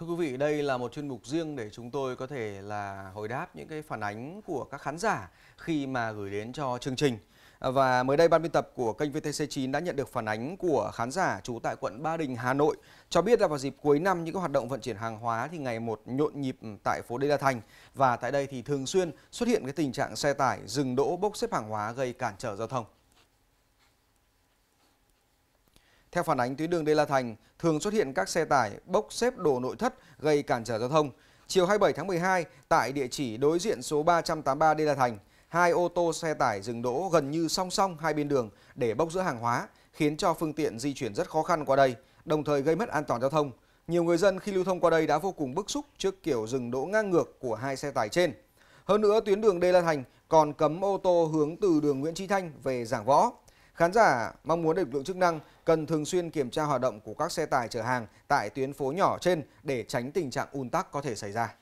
Thưa quý vị, đây là một chuyên mục riêng để chúng tôi có thể là hồi đáp những cái phản ánh của các khán giả khi mà gửi đến cho chương trình. À, và mới đây ban biên tập của kênh VTC9 đã nhận được phản ánh của khán giả trú tại quận Ba Đình, Hà Nội cho biết là vào dịp cuối năm những hoạt động vận chuyển hàng hóa thì ngày một nhộn nhịp tại phố Đê La Thành và tại đây thì thường xuyên xuất hiện cái tình trạng xe tải dừng đỗ bốc xếp hàng hóa gây cản trở giao thông. Theo phản ánh, tuyến đường Đê La Thành thường xuất hiện các xe tải bốc xếp đồ nội thất gây cản trở giao thông. Chiều 27 tháng 12, tại địa chỉ đối diện số 383 Đê La Thành, hai ô tô xe tải dừng đỗ gần như song song hai bên đường để bốc giữa hàng hóa, khiến cho phương tiện di chuyển rất khó khăn qua đây, đồng thời gây mất an toàn giao thông. Nhiều người dân khi lưu thông qua đây đã vô cùng bức xúc trước kiểu dừng đỗ ngang ngược của hai xe tải trên. Hơn nữa, tuyến đường Đê La Thành còn cấm ô tô hướng từ đường Nguyễn Trí Thanh về Giảng Võ. Khán giả mong muốn lực lượng chức năng cần thường xuyên kiểm tra hoạt động của các xe tải chở hàng tại tuyến phố nhỏ trên để tránh tình trạng ùn tắc có thể xảy ra.